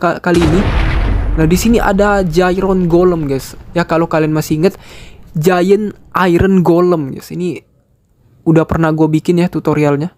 kali ini. Nah, di sini ada Giant Golem, guys. Ya, kalau kalian masih ingat Giant Iron Golem, guys. Ini udah pernah gue bikin ya tutorialnya.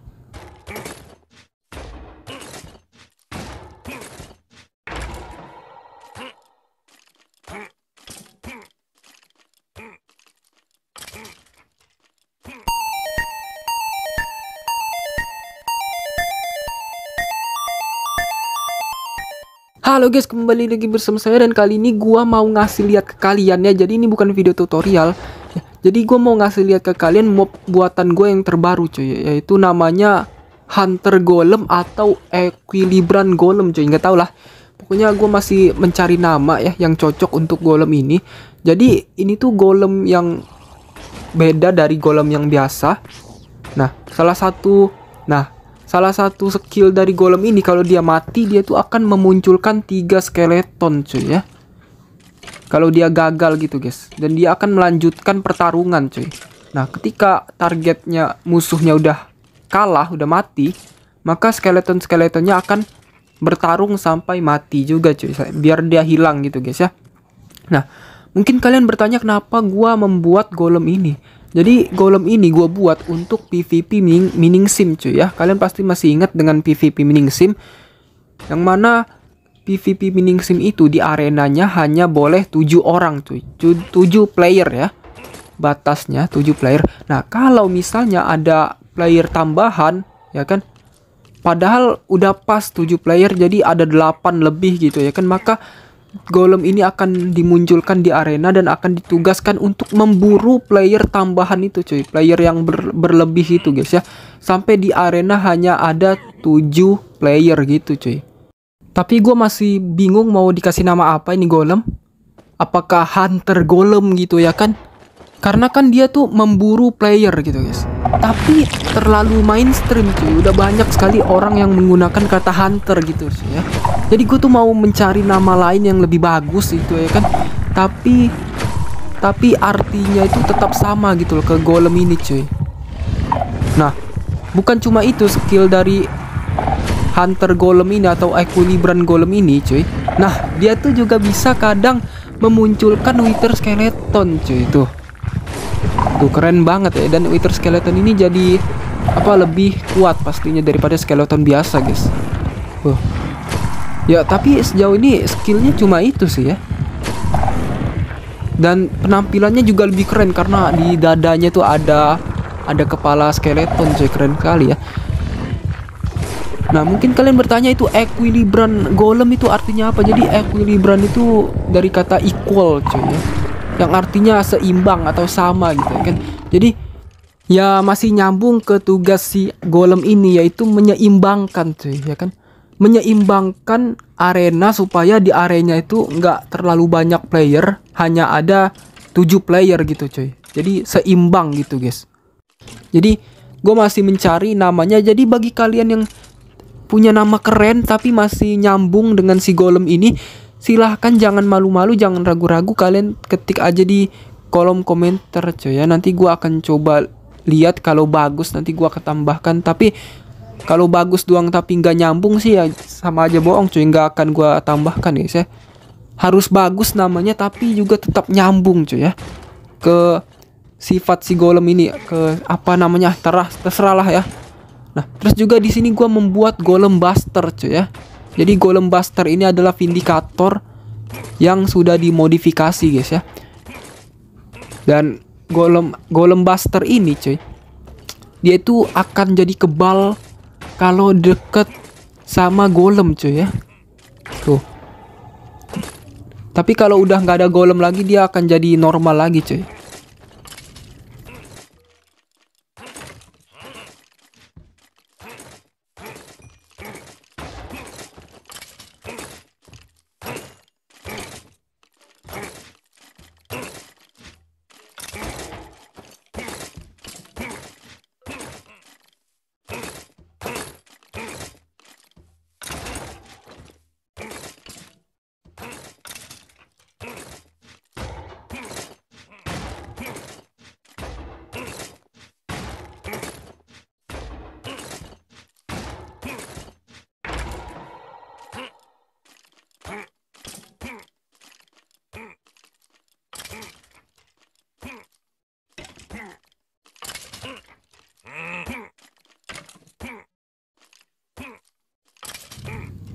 Halo guys, kembali lagi bersama saya dan kali ini gua mau ngasih lihat ke kalian ya. Jadi ini bukan video tutorial. Ya, jadi gua mau ngasih lihat ke kalian mob buatan gue yang terbaru cuy, yaitu namanya Hunter Golem atau Equilibrium Golem cuy, nggak tau lah. Pokoknya gue masih mencari nama ya yang cocok untuk golem ini. Jadi ini tuh golem yang beda dari golem yang biasa. Nah, salah satu, nah salah satu skill dari golem ini kalau dia mati dia tuh akan memunculkan tiga skeleton cuy ya kalau dia gagal gitu guys dan dia akan melanjutkan pertarungan cuy nah ketika targetnya musuhnya udah kalah udah mati maka skeleton skeletonnya akan bertarung sampai mati juga cuy biar dia hilang gitu guys ya nah mungkin kalian bertanya kenapa gua membuat golem ini jadi golem ini gue buat untuk PvP mining, mining sim cuy ya. Kalian pasti masih ingat dengan PvP mining sim. Yang mana PvP mining sim itu di arenanya hanya boleh 7 orang cuy. 7 player ya. Batasnya 7 player. Nah kalau misalnya ada player tambahan ya kan. Padahal udah pas 7 player jadi ada 8 lebih gitu ya kan. Maka golem ini akan dimunculkan di arena dan akan ditugaskan untuk memburu player tambahan itu cuy player yang ber, berlebih itu guys ya sampai di arena hanya ada 7 player gitu cuy tapi gue masih bingung mau dikasih nama apa ini golem apakah hunter golem gitu ya kan karena kan dia tuh memburu player gitu guys tapi terlalu mainstream cuy udah banyak sekali orang yang menggunakan kata hunter gitu cuy ya jadi gue tuh mau mencari nama lain yang lebih bagus itu ya kan tapi tapi artinya itu tetap sama gitu loh ke golem ini cuy nah bukan cuma itu skill dari hunter golem ini atau equilibran golem ini cuy nah dia tuh juga bisa kadang memunculkan wither skeleton cuy tuh Tuh keren banget ya dan Wither Skeleton ini jadi apa lebih kuat pastinya daripada Skeleton biasa, guys. Huh. Ya, tapi sejauh ini skillnya cuma itu sih ya. Dan penampilannya juga lebih keren karena di dadanya tuh ada ada kepala skeleton, jadi keren kali ya. Nah mungkin kalian bertanya itu equilibran golem itu artinya apa? Jadi equilibran itu dari kata equal cuy ya yang artinya seimbang atau sama gitu ya kan. Jadi ya masih nyambung ke tugas si golem ini yaitu menyeimbangkan cuy ya kan menyeimbangkan arena supaya di arenya itu nggak terlalu banyak player hanya ada tujuh player gitu cuy jadi seimbang gitu guys jadi gue masih mencari namanya jadi bagi kalian yang punya nama keren tapi masih nyambung dengan si golem ini silahkan jangan malu-malu jangan ragu-ragu kalian ketik aja di kolom komentar coy ya nanti gua akan coba lihat kalau bagus nanti gua akan tambahkan tapi kalau bagus doang tapi nggak nyambung sih ya sama aja bohong cuy nggak akan gua tambahkan guys ya harus bagus namanya tapi juga tetap nyambung cuy ya ke sifat si golem ini ke apa namanya terah terserah lah ya Nah, terus juga di sini gua membuat golem buster cuy ya. Jadi Golem Buster ini adalah Vindikator yang sudah dimodifikasi guys ya. Dan Golem Golem Buster ini cuy, dia itu akan jadi kebal kalau deket sama Golem cuy ya. Tuh. Tapi kalau udah nggak ada Golem lagi dia akan jadi normal lagi cuy.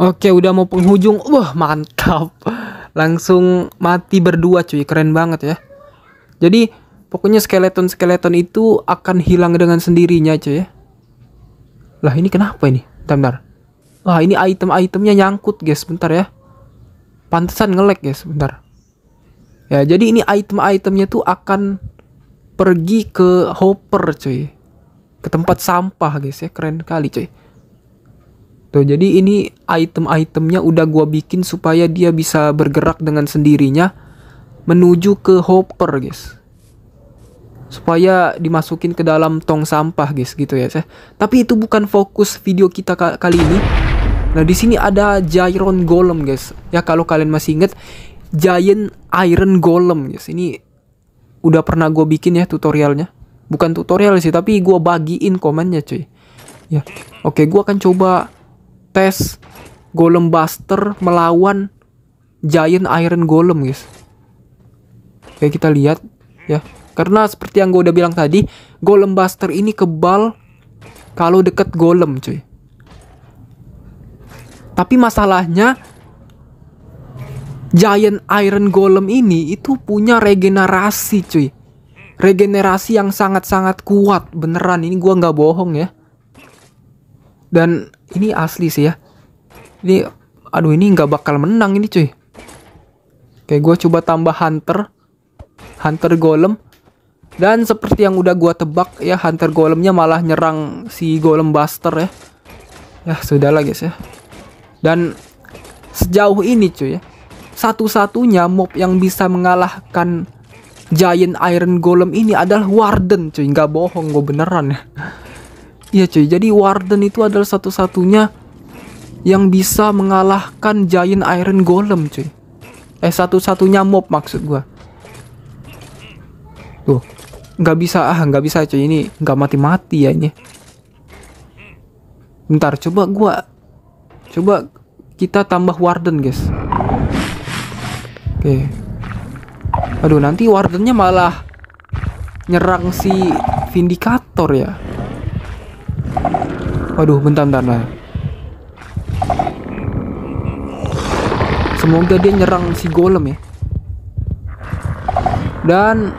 Oke, udah mau penghujung. Wah, mantap. Langsung mati berdua cuy, keren banget ya. Jadi, pokoknya skeleton-skeleton itu akan hilang dengan sendirinya cuy ya. Lah, ini kenapa ini? Bentar, bentar. Wah, ini item-itemnya nyangkut guys, bentar ya. Pantesan ngelek guys, bentar. Ya, jadi ini item-itemnya tuh akan pergi ke hopper cuy. Ke tempat sampah guys ya, keren kali cuy. Tuh, gitu. jadi ini item-itemnya udah gua bikin supaya dia bisa bergerak dengan sendirinya menuju ke hopper, guys. Supaya dimasukin ke dalam tong sampah, guys, gitu ya. Tapi itu bukan fokus video kita kali ini. Nah, di sini ada Gyron Golem, guys. Ya, kalau kalian masih inget Giant Iron Golem, guys. Ini udah pernah gua bikin ya tutorialnya. Bukan tutorial sih, tapi gua bagiin komennya, cuy. Ya, oke, gua akan coba tes Golem Buster melawan Giant Iron Golem, guys. Oke, kita lihat ya. Karena seperti yang gue udah bilang tadi, Golem Buster ini kebal kalau deket Golem, cuy. Tapi masalahnya Giant Iron Golem ini itu punya regenerasi, cuy. Regenerasi yang sangat-sangat kuat, beneran. Ini gue nggak bohong ya. Dan ini asli sih ya. Ini aduh ini nggak bakal menang ini cuy. Oke, gue coba tambah hunter. Hunter golem. Dan seperti yang udah gue tebak ya Hunter Golemnya malah nyerang si Golem Buster ya. Ya sudah lah guys ya. Dan sejauh ini cuy ya. Satu-satunya mob yang bisa mengalahkan Giant Iron Golem ini adalah Warden cuy. Nggak bohong gue beneran ya. Iya cuy, jadi Warden itu adalah satu-satunya yang bisa mengalahkan Giant Iron Golem cuy. Eh satu-satunya mob maksud gue. Tuh, nggak bisa ah nggak bisa cuy ini nggak mati-mati ya ini. Bentar coba gue, coba kita tambah warden guys. Oke. Aduh nanti wardennya malah nyerang si vindicator ya. Waduh, bentar, bentar, lah. Semoga dia nyerang si golem ya. Dan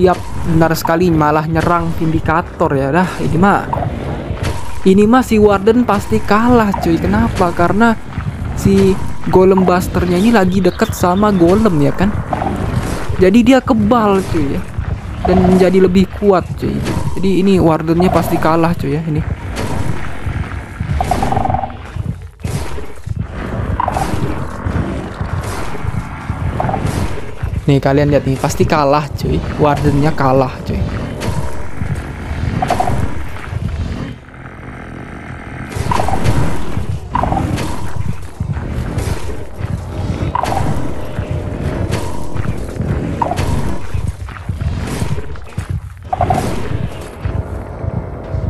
iya benar sekali malah nyerang indikator ya. Dah, ini mah ini mah si Warden pasti kalah cuy. Kenapa? Karena si golem busternya ini lagi deket sama golem ya kan. Jadi dia kebal cuy ya. Dan menjadi lebih kuat cuy. Jadi ini wardennya pasti kalah cuy ya ini. Nih kalian lihat nih, pasti kalah cuy. Wardennya kalah cuy.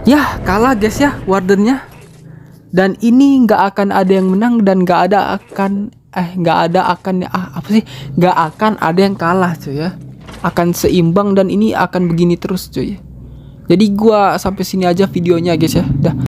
Ya, kalah guys ya wardennya. Dan ini nggak akan ada yang menang dan nggak ada akan eh nggak ada akan ya. ah apa sih nggak akan ada yang kalah cuy ya akan seimbang dan ini akan begini terus cuy jadi gua sampai sini aja videonya guys ya dah